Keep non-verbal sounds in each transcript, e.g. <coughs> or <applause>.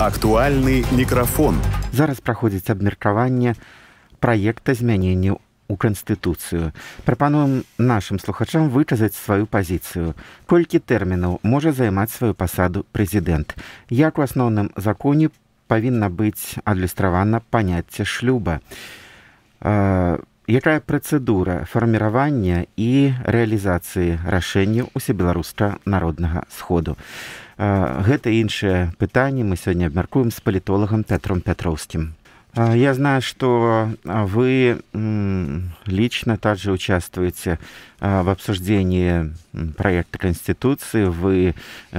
актуальны мікрафон. Зараз праходзіць абмеркаванне праекта змянення у канстытуцыю. Прапануем нашым слухачам выказаць сваю пазіцыю. Колькі тэрмінаў можа займаць сваю пасаду прэзідэнт. Як у асноўным законе павінна быць адлюстравана паняцце шлюба. Э, якая працэдура фарміравання і рэалізацыі рашэння ўсебеларуска народнага сходу. А, гэта іншае пытанне мы сёння абмяркуем з палітолагам Петром пятроўскім а, Я знаю, что а, вы лично также участвуете в обсуждении проекта Конституции, вы э,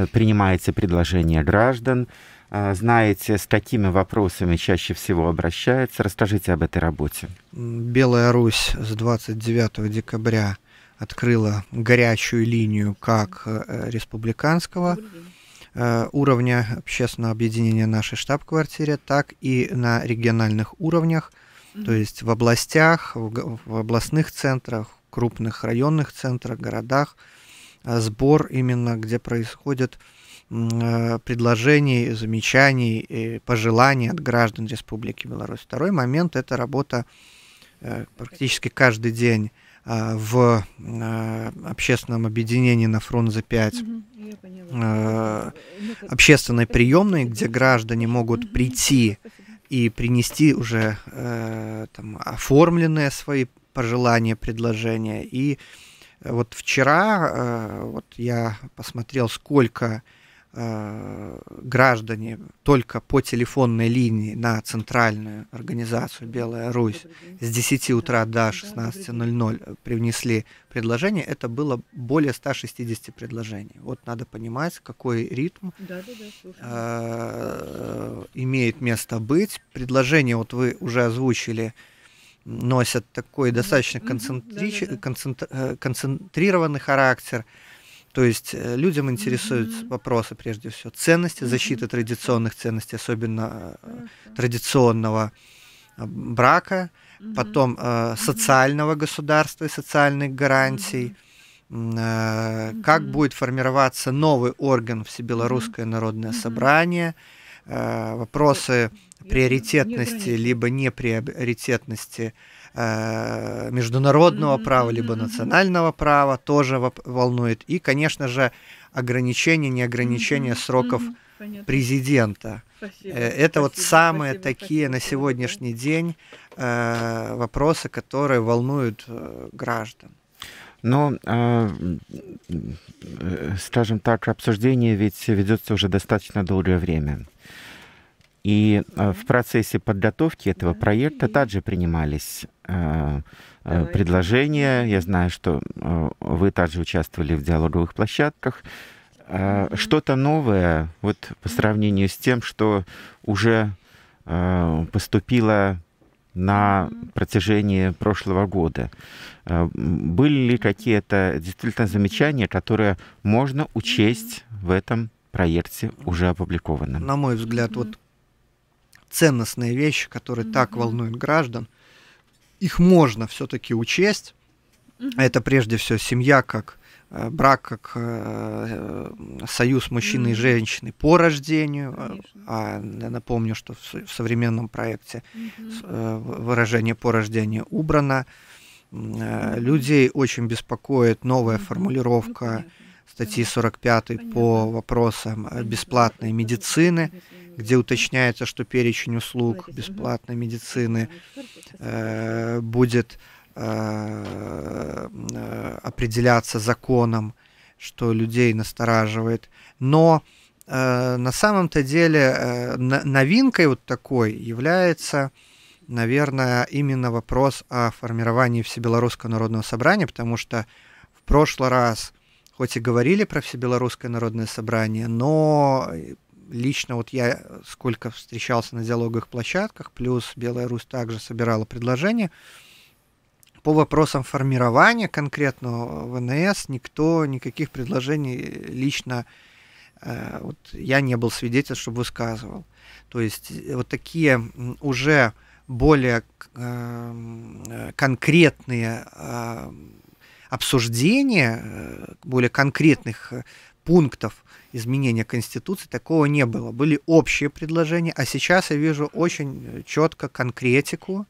принимаете предложения граждан, знаете, с какими вопросами чаще всего обращается. Расскажите об этой работе. Белая Русь с 29 декабря открыла горячую линию как э, республиканского. Бургин Э, уровня общественного объединения нашей штаб-квартире, так и на региональных уровнях, то есть в областях, в областных центрах, крупных районных центрах, городах, а сбор именно, где происходит э, предложений, замечаний, пожеланий от граждан Республики Беларусь. Второй момент – это работа э, практически каждый день а, в а, общественном объединении на Фрунзе 5 угу, общественной приемной, где граждане могут угу. прийти и принести уже э, там, оформленные свои пожелания, предложения. И вот вчера э, вот я посмотрел, сколько Э, граждане только по телефонной линии на центральную организацию «Белая Русь» с 10 утра до 16.00 привнесли предложение, это было более 160 предложений. Вот надо понимать, какой ритм да, да, да, э, имеет место быть. Предложение, вот вы уже озвучили, носят такой достаточно концентри... да, да, да. концентр... Э, концентрированный характер – то есть э, людям интересуют mm-hmm. вопросы прежде всего ценности, защита mm-hmm. традиционных ценностей, особенно mm-hmm. традиционного э, брака, mm-hmm. потом э, социального mm-hmm. государства и социальных гарантий. Mm-hmm. Э, как mm-hmm. будет формироваться новый орган Всебелорусское mm-hmm. народное mm-hmm. собрание, э, вопросы mm-hmm. приоритетности либо неприоритетности э, Э, международного права, либо национального права тоже волнует. И, конечно же, ограничение, неограничение сроков Понятно. президента. Э, спасибо, Это спасибо, вот самые спасибо, такие спасибо, на сегодняшний день э, вопросы, которые волнуют граждан. Но, а, скажем так, обсуждение ведь ведется уже достаточно долгое время. И в процессе подготовки этого проекта также принимались Э, Давайте. предложения. Я знаю, что э, вы также участвовали в диалоговых площадках. Э, что-то новое вот по сравнению с тем, что уже поступило на протяжении прошлого года. Были ли какие-то действительно замечания, которые можно учесть в этом проекте уже опубликованном? На мой взгляд, вот ценностные вещи, которые так волнуют граждан – их можно все-таки учесть. Mm-hmm. Это прежде всего семья как э, брак как э, э союз мужчины mm-hmm. и женщины по рождению. А, а, я напомню, что в, в современном проекте mm-hmm. э, выражение по рождению убрано. Э, mm-hmm. Людей очень беспокоит новая mm-hmm. формулировка mm-hmm. статьи 45 mm-hmm. по вопросам э, бесплатной медицины. mm где уточняется, что перечень услуг бесплатной медицины э, будет э, э, определяться законом, что людей настораживает. Но э, на самом-то деле э, новинкой вот такой является наверное, именно вопрос о формировании Всебелорусского народного собрания, потому что в прошлый раз, хоть и говорили про Всебелорусское народное собрание, но лично вот я э, сколько встречался на диалогах площадках, плюс Белая Русь также собирала предложения, по вопросам формирования конкретно э, ВНС никто никаких предложений э, лично э, вот я не был свидетель, чтобы высказывал. То есть вот такие уже более э, конкретные э, обсуждения более конкретных пунктов изменения Конституции такого не было. Были общие предложения, а сейчас я вижу очень э, четко конкретику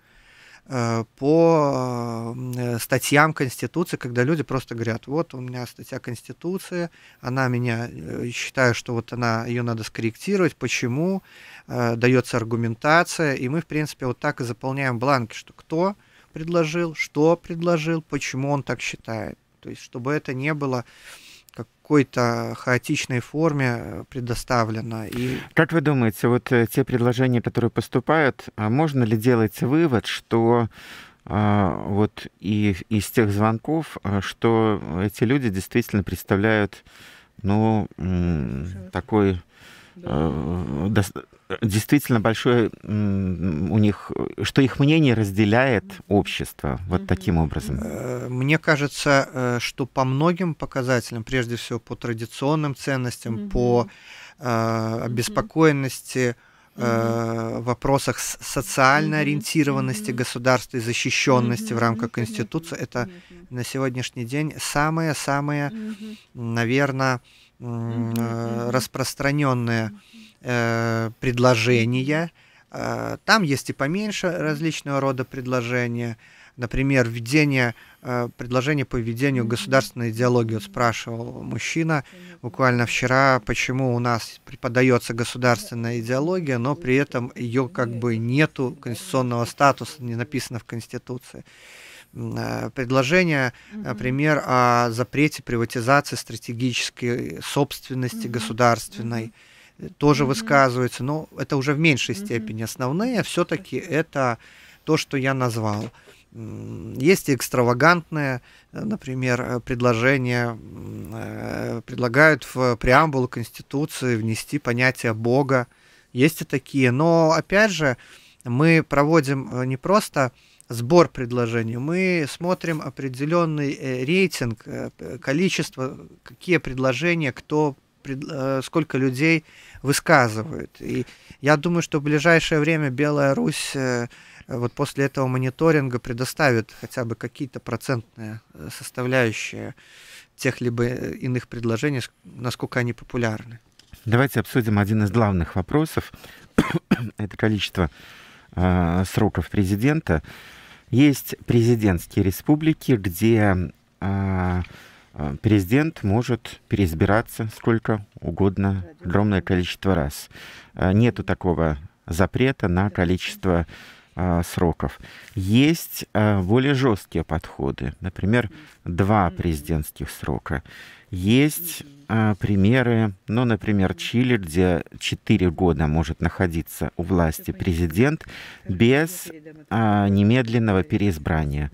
э, по э, статьям Конституции, когда люди просто говорят, вот у меня статья Конституции, она меня, считаю, что вот она, ее надо скорректировать, почему, дается аргументация, и мы, в принципе, вот так и заполняем бланки, что кто предложил, что предложил, почему он так считает. То есть, чтобы это не было какой-то хаотичной форме э, предоставлено. И... Как вы думаете, вот э, те предложения, которые поступают, а можно ли делать вывод, что а, вот и из тех звонков, а, что эти люди действительно представляют, ну, такой э, да действительно большое у них, что их мнение разделяет общество вот таким образом? Э, мне кажется, э, что по многим показателям, прежде всего по традиционным ценностям, по э, обеспокоенности, э, вопросах социальной ориентированности государства и защищенности в рамках Конституции, это на сегодняшний день самое самое наверное, э, распространенные Э, предложения. Э, там есть и поменьше различного рода предложения. Например, введение, э, предложение по введению государственной идеологии. Вот спрашивал мужчина буквально вчера, почему у нас преподается государственная идеология, но при этом ее как бы нету конституционного статуса, не написано в Конституции э, предложение, например, о запрете приватизации стратегической собственности государственной тоже mm-hmm. высказываются, но это уже в меньшей mm-hmm. степени. Основные а все-таки это то, что я назвал. Есть и экстравагантные, э, например, э, предложения, э, предлагают в преамбулу Конституции внести понятие Бога. Есть и такие, но опять же, мы проводим не просто сбор предложений, мы смотрим определенный рейтинг, количество, какие предложения, кто, сколько людей высказывают. И я думаю, что в ближайшее время Белая Русь э, вот после этого мониторинга предоставит хотя бы какие-то процентные э, составляющие тех либо э, иных предложений, насколько они популярны. Давайте обсудим один из главных вопросов. <coughs> Это количество э, сроков президента. Есть президентские республики, где э, а, президент может переизбираться сколько угодно, огромное количество раз. А, нету такого запрета на количество а, сроков. Есть более жесткие подходы, например, два президентских срока. Есть а, примеры, ну, например, Чили, где 4 года может находиться у власти президент без э, немедленного переизбрания.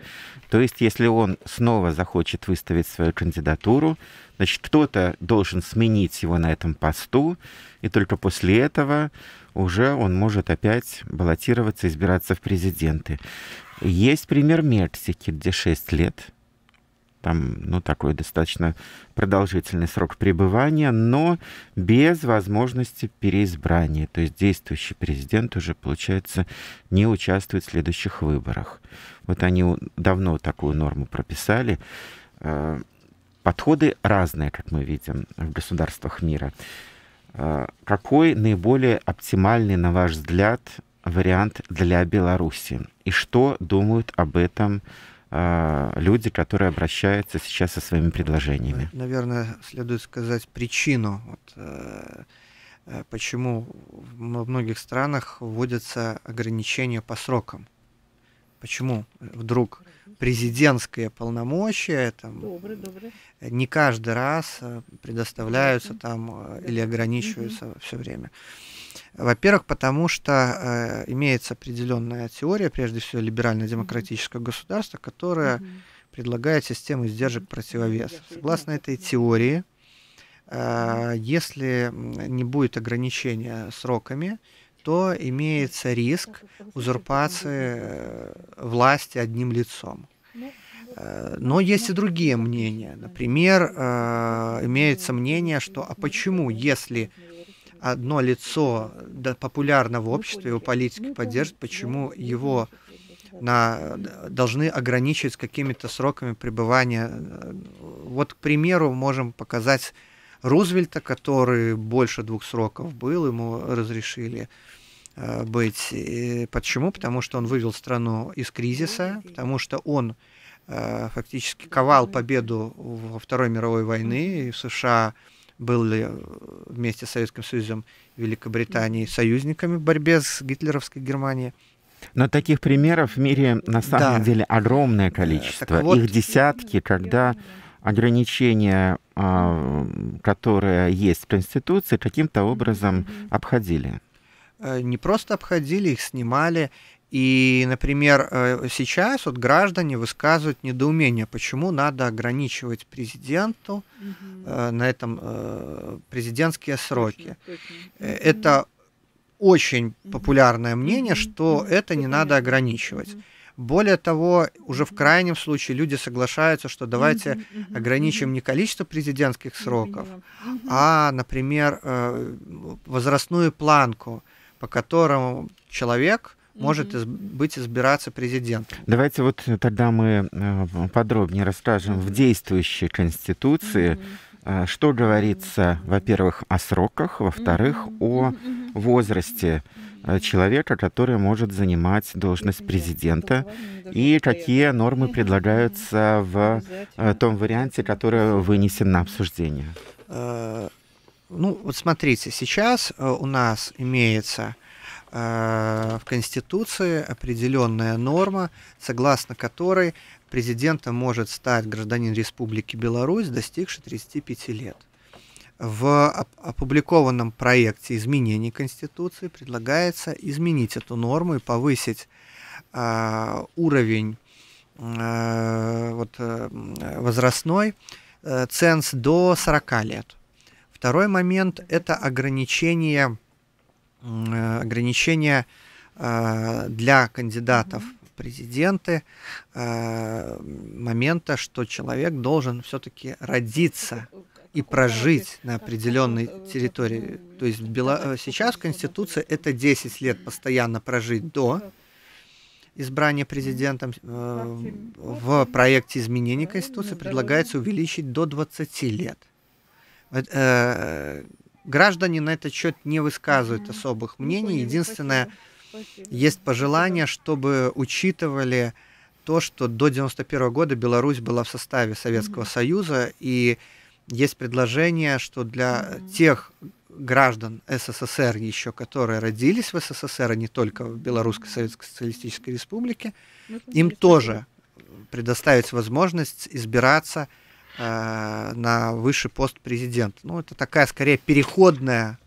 То есть, если он снова захочет выставить свою кандидатуру, значит, кто-то должен сменить его на этом посту, и только после этого уже он может опять баллотироваться, избираться в президенты. Есть пример Мексики, где 6 лет там, ну, такой достаточно продолжительный срок пребывания, но без возможности переизбрания. То есть действующий президент уже, получается, не участвует в следующих выборах. Вот они давно такую норму прописали. Э, подходы разные, как мы видим, в государствах мира. Э, какой наиболее оптимальный, на ваш взгляд, вариант для Беларуси? И что думают об этом а, люди, которые обращаются сейчас со своими предложениями. Наверное, следует сказать причину, вот, э, э, почему во многих странах вводятся ограничения по срокам. Почему вдруг президентское полномочие там, добрый, добрый. не каждый раз э, предоставляются там или ограничиваются угу. все время. Во-первых, потому что э, имеется определенная теория, прежде всего либерально-демократического государства, которая mm-hmm. предлагает систему издержек противовесов. Согласно этой теории, э, если не будет ограничения сроками, то имеется риск узурпации э, власти одним лицом. Ну, э, но есть и другие мнения. Например, э, имеется мнение, что а почему, если одно лицо популярно в обществе, его политики поддерживают, почему его на, должны ограничить какими-то сроками пребывания. Вот, к примеру, можем показать Рузвельта, который больше двух сроков был, ему разрешили э, быть. И почему? Потому что он вывел страну из кризиса, потому что он э, фактически ковал победу во Второй мировой войны, и в США был ли э, вместе с Советским Союзом Великобритании союзниками в борьбе с гитлеровской Германией. Но таких примеров в мире на самом да. деле огромное э, количество. вот... Их десятки, когда ограничения, а, которые есть в Конституции, каким-то образом обходили. Э, не просто обходили, их снимали. И, например, э, сейчас вот граждане высказывают недоумение, почему надо ограничивать президенту угу. на этом э, президентские сроки. Очень это очень популярное мнение, что это не надо ограничивать. Более того, уже в крайнем случае люди соглашаются, что давайте ограничим не количество президентских сроков, а, например, возрастную планку, по которому человек может из- быть избираться президентом. Давайте вот тогда мы э, подробнее расскажем в действующей Конституции, э, что говорится, во-первых, о сроках, во-вторых, о возрасте э, человека, который может занимать должность президента, и какие нормы <laughs> предлагаются в том варианте, который вынесен на обсуждение. Ну, вот смотрите, сейчас у нас имеется Э, в Конституции определенная норма, согласно которой президентом может стать гражданин Республики Беларусь, достигший 35 лет. В опубликованном проекте изменений Конституции предлагается изменить эту норму и повысить э, уровень э, вот, э, возрастной э, ценз до 40 лет. Второй момент – это ограничение Э, ограничения э, для кандидатов в президенты э, момента, что человек должен все-таки родиться и прожить на определенной территории. То есть Бело... сейчас в Конституции это 10 лет постоянно прожить до избрания президентом. В проекте изменений Конституции ну предлагается увеличить до 20 лет Граждане на этот счет не высказывают особых мнений. Единственное, есть пожелание, чтобы учитывали то, что до 91 года Беларусь была в составе Советского Союза, и есть предложение, что для тех граждан СССР еще, которые родились в СССР, а не только в Белорусской Советской Социалистической Республике, ну, им тоже предоставить возможность избираться э, на высший пост президента. Ну, это такая, скорее, переходная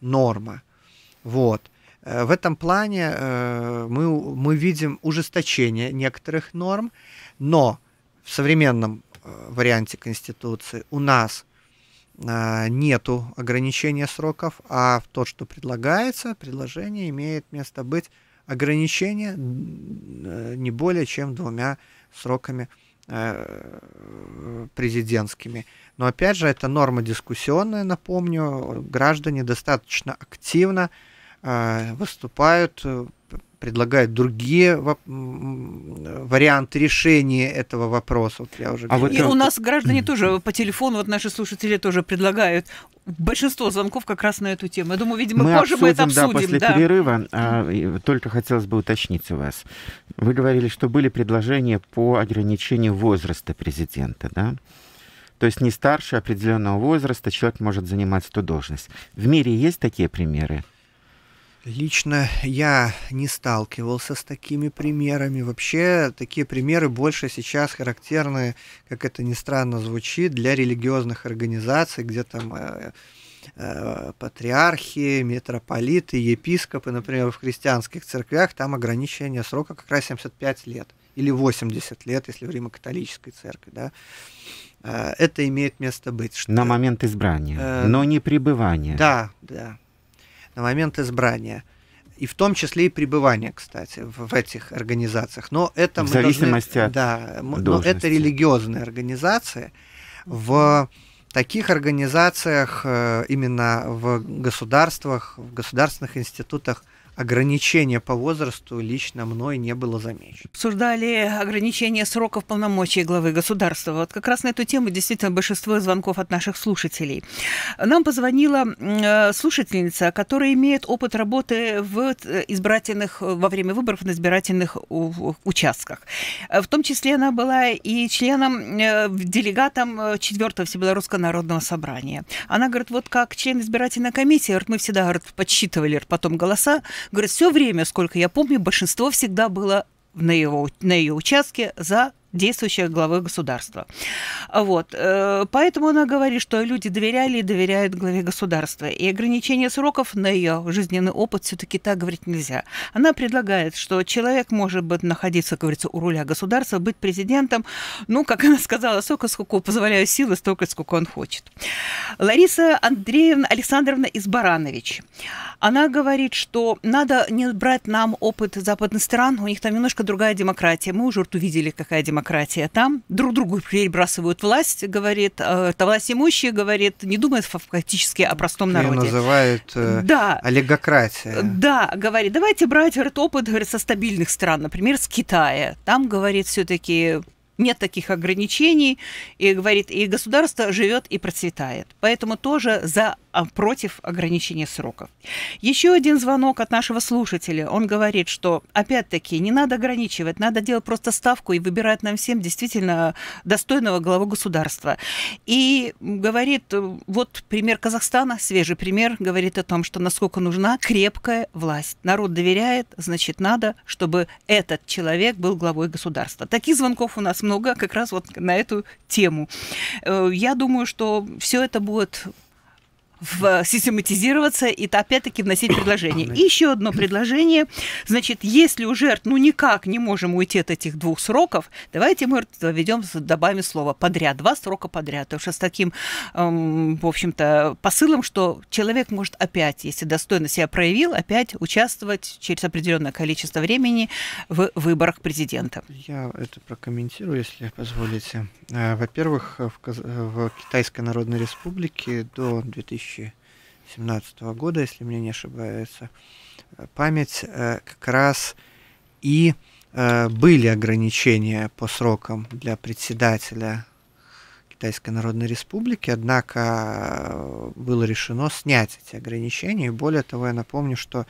норма. Вот. Э, в этом плане э, мы, мы видим ужесточение некоторых норм, но в современном э, варианте Конституции у нас э, нету ограничения сроков, а то, что предлагается, предложение имеет место быть ограничение э, не более чем двумя сроками Э, президентскими. Но опять же, это норма дискуссионная, напомню, граждане достаточно активно э, выступают э, предлагают другие варианты решения этого вопроса. Вот я уже а вот, и у нас граждане тоже по телефону, вот наши слушатели тоже предлагают большинство звонков как раз на эту тему. Я думаю, видимо, мы позже обсудим, мы это обсудим. Да, после да. перерыва а, только хотелось бы уточнить у вас. Вы говорили, что были предложения по ограничению возраста президента, да? То есть не старше определенного возраста человек может занимать эту должность. В мире есть такие примеры? Лично я не сталкивался с такими примерами. Вообще, такие примеры больше сейчас характерны, как это ни странно звучит, для религиозных организаций, где там э, э, патриархи, митрополиты, епископы, например, в христианских церквях, там ограничение срока как раз 75 лет или 80 лет, если в Римо-католической церкви, да, э, это имеет место быть. Что... На момент избрания, э, но не пребывания. Да, да, на момент избрания и в том числе и пребывание, кстати, в, в этих организациях. Но это в мы зависимости должны, от да, мы, но это религиозные организации. В таких организациях э, именно в государствах, в государственных институтах ограничения по возрасту лично мной не было замечено. Обсуждали ограничение сроков полномочий главы государства. Вот как раз на эту тему действительно большинство звонков от наших слушателей. Нам позвонила э, слушательница, которая имеет опыт работы в э, избирательных, во время выборов на избирательных участках. Э, в том числе она была и членом, делегатом 4-го Всебелорусского народного собрания. Она говорит, вот как член избирательной комиссии, говорит, мы всегда говорит, подсчитывали потом голоса, Говорит, все время, сколько я помню, большинство всегда было на, его, на ее участке за действующая главы государства. Вот. Э, поэтому она говорит, что люди доверяли и доверяют главе государства. И ограничение сроков на ее жизненный опыт все-таки так говорить нельзя. Она предлагает, что человек может быть находиться, как говорится, у руля государства, быть президентом, ну, как она сказала, столько, сколько позволяют силы, столько, сколько он хочет. Лариса Андреевна Александровна Избаранович. Она говорит, что надо не брать нам опыт западных стран, у них там немножко другая демократия. Мы уже увидели, какая демократия демократия там. Друг другу перебрасывают власть, говорит, э, это власть имущие, говорит, не думает фактически о простом Ее народе. называют э, да. олигократия. Э, да, говорит, давайте брать говорит, опыт говорит, со стабильных стран, например, с Китая. Там, говорит, все-таки нет таких ограничений, и говорит, и государство живет и процветает. Поэтому тоже за а, против ограничения сроков. Еще один звонок от нашего слушателя. Он говорит, что опять-таки не надо ограничивать, надо делать просто ставку и выбирать нам всем действительно достойного главу государства. И говорит, вот пример Казахстана, свежий пример, говорит о том, что насколько нужна крепкая власть. Народ доверяет, значит, надо, чтобы этот человек был главой государства. Таких звонков у нас много как раз вот на эту тему. Э, я думаю, что все это будет в, э, систематизироваться и опять-таки вносить предложения. И еще одно предложение. Значит, если у жертв ну никак не можем уйти от этих двух сроков, давайте мы введем, добавим слово подряд, два срока подряд. Потому что с таким, эм, в общем-то, посылом, что человек может опять, если достойно себя проявил, опять участвовать через определенное количество времени в выборах президента. Я это прокомментирую, если позволите. Э, во-первых, в, Каз... Э, в Китайской Народной Республике до 2000 2017 года, если мне не ошибается, э, память э, как раз и э, были ограничения по срокам для председателя Китайской Народной Республики, однако было решено снять эти ограничения. И более того, я напомню, что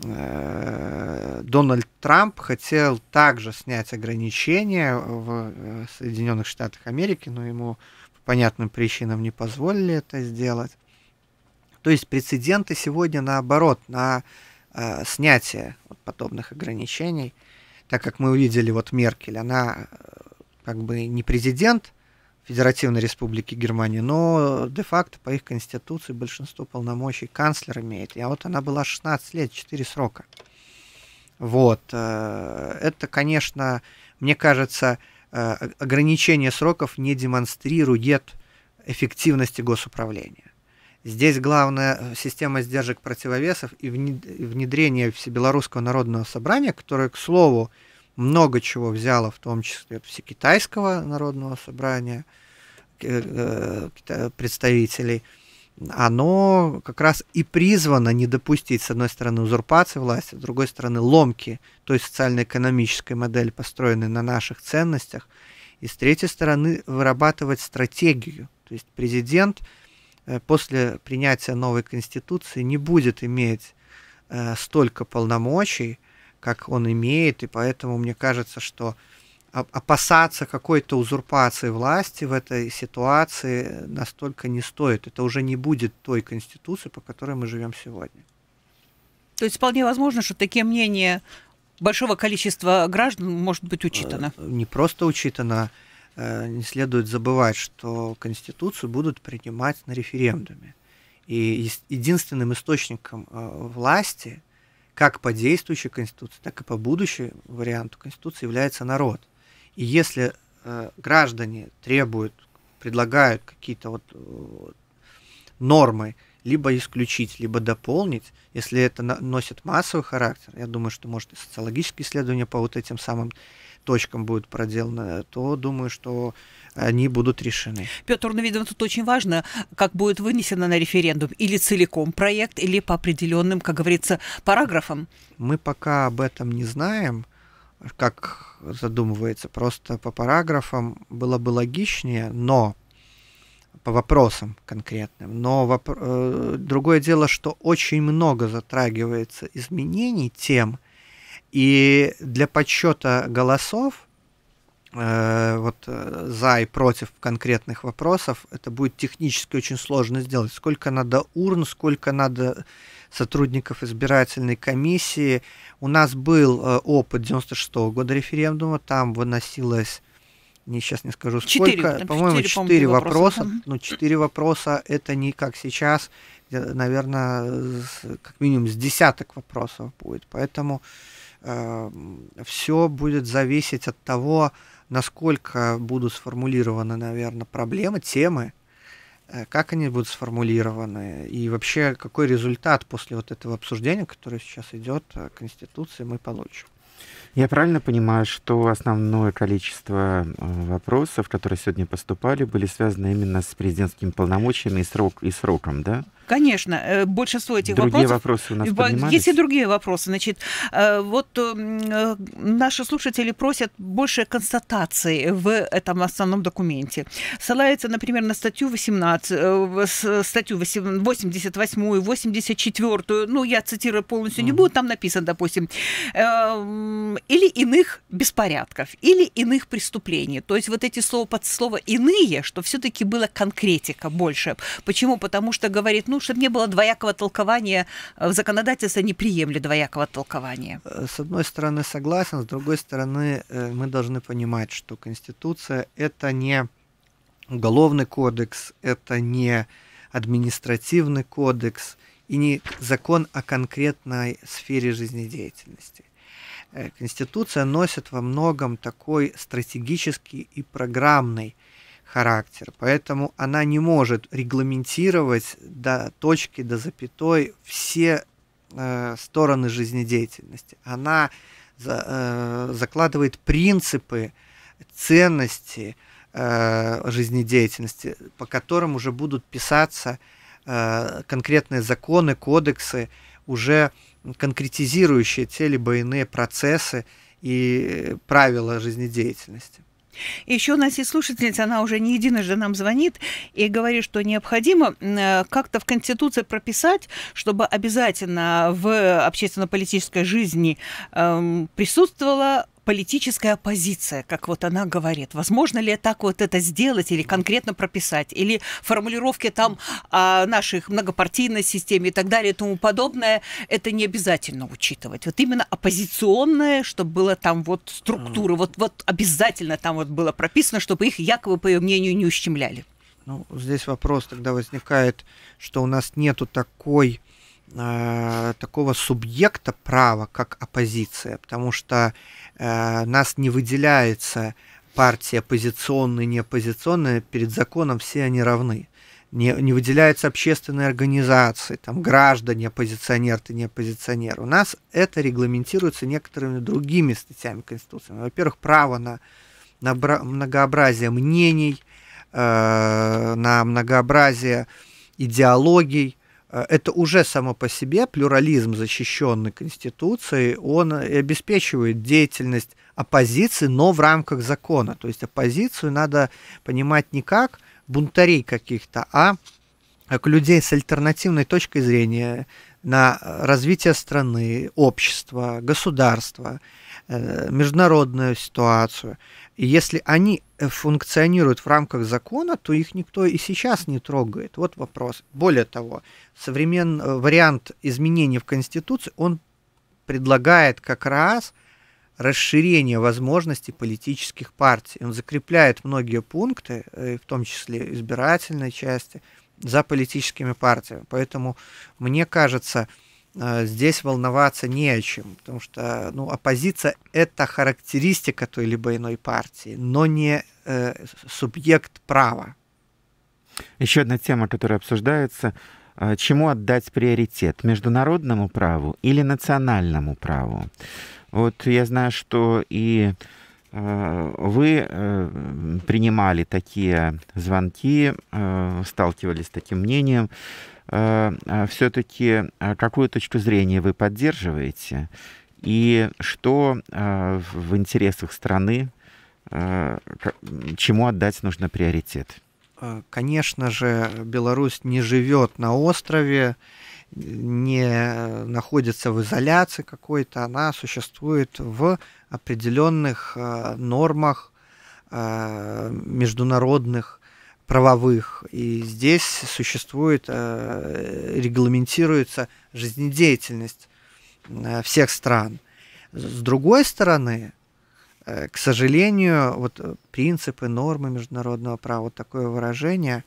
Дональд Трамп хотел также снять ограничения в Соединенных Штатах Америки, но ему по понятным причинам не позволили это сделать. То есть прецеденты сегодня наоборот на э, снятие вот подобных ограничений, так как мы увидели вот Меркель, она э, как бы не президент Федеративной Республики Германии, но де-факто по их конституции большинство полномочий канцлер имеет. А вот она была 16 лет, 4 срока. Вот. Э, это, конечно, мне кажется, э, ограничение сроков не демонстрирует эффективности госуправления. Здесь главная э, система сдержек противовесов и внедрение Всебелорусского народного собрания, которое, к слову, много чего взяло, в том числе от Всекитайского народного собрания э, э, представителей, оно как раз и призвано не допустить, с одной стороны, узурпации власти, с другой стороны, ломки той социально-экономической модели, построенной на наших ценностях, и с третьей стороны, вырабатывать стратегию. То есть президент – Э, после принятия новой Конституции не будет иметь э, столько полномочий, как он имеет, и поэтому мне кажется, что опасаться какой-то узурпации власти в этой ситуации э, настолько не стоит. Это уже не будет той Конституции, по которой мы живем сегодня. То есть вполне возможно, что такие мнения большого количества граждан может быть учитано. Не просто учитано, Э, не следует забывать, что Конституцию будут принимать на референдуме. И единственным источником э, власти, как по действующей Конституции, так и по будущему варианту Конституции, является народ. И если э, граждане требуют, предлагают какие-то вот нормы, либо исключить, либо дополнить, если это носит массовый характер, я думаю, что, может, и социологические исследования по вот этим самым точкам будет проделано, то думаю, что они будут решены. Петр, ну, видимо, тут очень важно, как будет вынесено на референдум, или целиком проект, или по определенным, как говорится, параграфам. Мы пока об этом не знаем, как задумывается, просто по параграфам было бы логичнее, но по вопросам конкретным. Но воп... Э, другое дело, что очень много затрагивается изменений тем, и для подсчета голосов э, вот э, за и против конкретных вопросов, это будет технически очень сложно сделать. Сколько надо урн, сколько надо сотрудников избирательной комиссии. У нас был э, опыт 96 -го года референдума, там выносилось не, сейчас не скажу сколько, по-моему, четыре по 4 вопроса. вопроса. Ну, 4 вопроса это не как сейчас, наверное, как минимум с десяток вопросов будет. Поэтому Эм, все будет зависеть от того, насколько будут сформулированы, наверное, проблемы, темы, э, как они будут сформулированы и вообще какой результат после вот этого обсуждения, которое сейчас идет э, Конституции, мы получим. Я правильно понимаю, что основное количество э, вопросов, которые сегодня поступали, были связаны именно с президентскими полномочиями и, срок, и сроком, да? Конечно, э, большинство этих другие вопросов... Другие вопросы у нас поднимались? Есть и другие вопросы. Значит, э, вот э, наши слушатели просят больше констатаций в этом основном документе. Ссылается, например, на статью 18, статью 88, и 84, ну, я цитирую полностью не буду, там написано, допустим, или иных беспорядков, или иных преступлений. То есть вот эти слова под слово «иные», что все таки было конкретика больше. Почему? Потому что говорит, ну, ну, чтобы не было двоякого толкования, э, в законодательстве не приемлю двоякого толкования. Э, с одной стороны, согласен, с другой стороны, э, мы должны понимать, что Конституция – это не уголовный кодекс, это не административный кодекс и не закон о конкретной сфере жизнедеятельности. Конституция носит во многом такой стратегический и программный характер. Поэтому она не может регламентировать до точки, до запятой все э, стороны жизнедеятельности. Она за, э, закладывает принципы, ценности э, жизнедеятельности, по которым уже будут писаться э, конкретные законы, кодексы, уже конкретизирующие те либо иные процессы и правила жизнедеятельности. Еще у нас есть слушательница, она уже не единожды нам звонит и говорит, что необходимо как-то в Конституции прописать, чтобы обязательно в общественно-политической жизни эм, присутствовала политическая оппозиция, как вот она говорит. Возможно ли так вот это сделать или конкретно прописать? Или формулировки там о а, нашей многопартийной системе и так далее и тому подобное, это не обязательно учитывать. Вот именно оппозиционное, чтобы было там вот структура, вот, вот обязательно там вот было прописано, чтобы их якобы, по ее мнению, не ущемляли. Ну, здесь вопрос тогда возникает, что у нас нету такой Э, такого субъекта права, как оппозиция, потому что э, нас не выделяется партия оппозиционная, не оппозиционные, перед законом все они равны. Не, не выделяются общественные организации, там граждане, оппозиционер, ты не оппозиционер. У нас это регламентируется некоторыми другими статьями Конституции. Во-первых, право на, на многообразие мнений, э, на многообразие идеологий, Э, это уже само по себе плюрализм, защищенный Конституцией, он э, обеспечивает деятельность оппозиции, но в рамках закона. То есть оппозицию надо понимать не как бунтарей каких-то, а как людей с альтернативной точкой зрения на э, развитие страны, общества, государства. Э, международную ситуацию. И если они э, функционируют в рамках закона, то их никто и сейчас не трогает. Вот вопрос. Более того, современный э, вариант изменений в Конституции, он предлагает как раз расширение возможностей политических партий. Он закрепляет многие пункты, в том числе избирательной части, за политическими партиями. Поэтому, мне кажется, Э, здесь волноваться не о чем, потому что ну, оппозиция – это характеристика той либо иной партии, но не э, субъект права. Еще одна тема, которая обсуждается э, – чему отдать приоритет – международному праву или национальному праву? Вот я знаю, что и э, вы принимали такие звонки, сталкивались с таким мнением. Э, э, все-таки э, какую точку зрения вы поддерживаете и что в интересах страны, чему отдать нужно приоритет? Конечно же, Беларусь не живет на острове, не находится в изоляции какой-то, она существует в определенных нормах международных правовых. И здесь существует, э, регламентируется жизнедеятельность э, всех стран. С другой стороны, э, к сожалению, вот принципы, нормы международного права, вот такое выражение,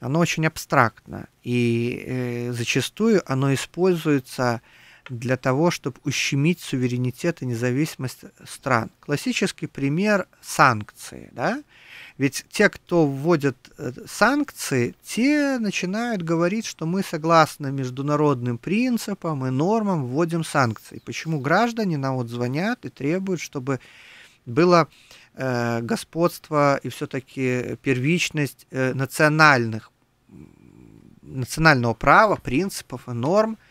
оно очень абстрактно. И зачастую оно используется для того, чтобы ущемить суверенитет и независимость стран. Классический пример – санкции. Да? Ведь те, кто вводят э, санкции, те начинают говорить, что мы согласно международным принципам и нормам вводим санкции. Почему граждане на вот звонят и требуют, чтобы было э, господство и все-таки первичность э, национальных, национального права, принципов и норм –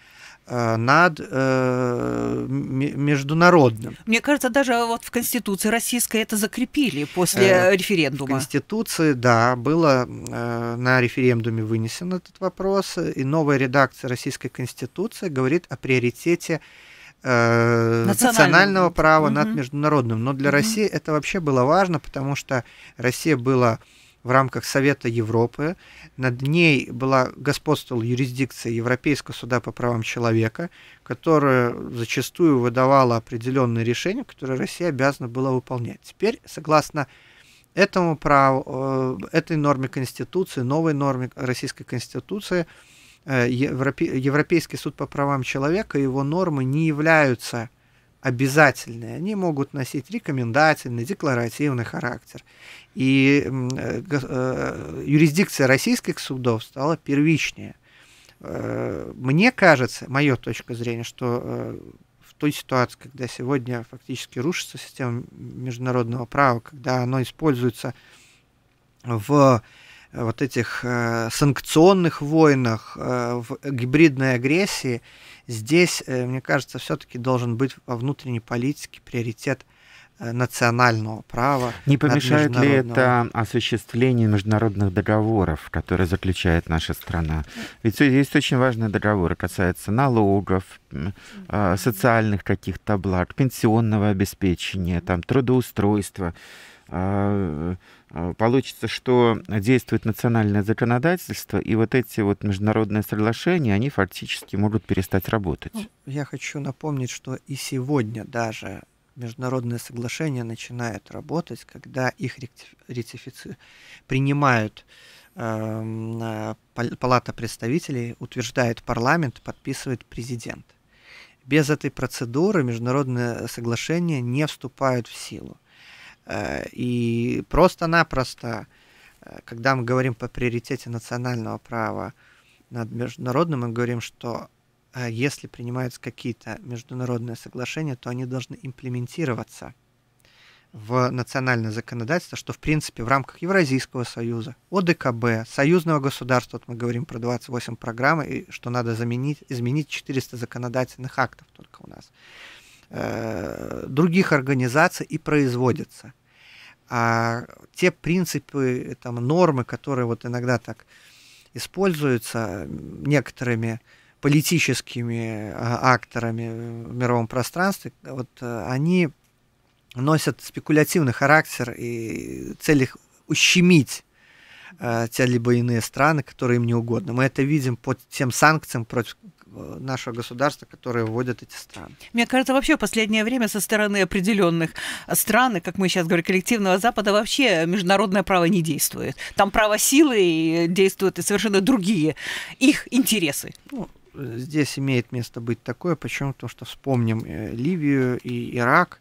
Э, над э, международным. Мне кажется, даже вот в Конституции российской это закрепили после э, референдума. В Конституции, да, было э, на референдуме вынесен этот вопрос, и новая редакция российской Конституции говорит о приоритете э, национального права угу. над международным. Но для угу. России это вообще было важно, потому что Россия была в рамках Совета Европы. Над ней была господствовала юрисдикция Европейского суда по правам человека, которая зачастую выдавала определенные решения, которые Россия обязана была выполнять. Теперь, согласно этому праву, э, этой норме Конституции, новой норме Российской Конституции, э, Европейский суд по правам человека и его нормы не являются обязательные, они могут носить рекомендательный, декларативный характер. И э, э, юрисдикция российских судов стала первичнее. Э, мне кажется, мое точка зрения, что в той ситуации, когда сегодня фактически рушится система международного права, когда оно используется в Э, вот этих э, санкционных войнах, э, в гибридной агрессии, здесь, э, мне кажется, все-таки должен быть во внутренней политике приоритет э, национального права. Не помешает ли это осуществлению международных договоров, которые заключает наша страна? Ведь есть очень важные договоры, касаются налогов, э, социальных каких-то благ, пенсионного обеспечения, там, трудоустройства а, Э, получится, что действует национальное законодательство, и вот эти вот международные соглашения, они фактически могут перестать работать. Ну, я хочу напомнить, что и сегодня даже международные соглашения начинают работать, когда их ретифици... принимают э, Палата представителей, утверждает парламент, подписывает президент. Без этой процедуры международные соглашения не вступают в силу. Э, и просто-напросто, э, когда мы говорим по приоритете национального права над международным, мы говорим, что э, если принимаются какие-то международные соглашения, то они должны имплементироваться в национальное законодательство, что в принципе в рамках Евразийского союза, ОДКБ, союзного государства, вот мы говорим про 28 программ, и что надо заменить, изменить 400 законодательных актов только у нас, других организаций и производится. А те принципы, э, там, нормы, которые вот иногда так используются некоторыми политическими э, акторами э, в мировом пространстве, вот они носят спекулятивный характер и цель их ущемить те либо иные страны, которые им не угодно. Мы это видим по тем санкциям против, Э, нашего государства, которые вводят эти страны. Мне кажется, вообще в последнее время со стороны определенных стран, как мы сейчас говорим, коллективного Запада, вообще международное право не действует. Там право силы и действуют и совершенно другие их интересы. Ну, здесь имеет место быть такое. Почему? Потому что вспомним э, Ливию и Ирак,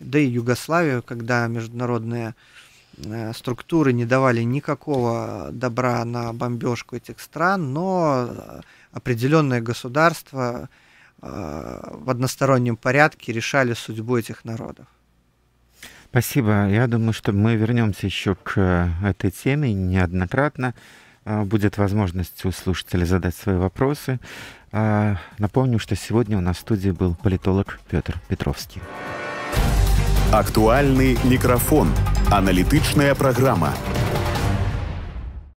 да и Югославию, когда международные э, структуры не давали никакого добра на бомбежку этих стран, но определенные государства э, в одностороннем порядке решали судьбу этих народов. Спасибо. Я думаю, что мы вернемся еще к э, этой теме неоднократно. Э, будет возможность у слушателей задать свои вопросы. Напомню, что сегодня у нас в студии был политолог Петр Петровский. Актуальный микрофон. Аналитичная программа.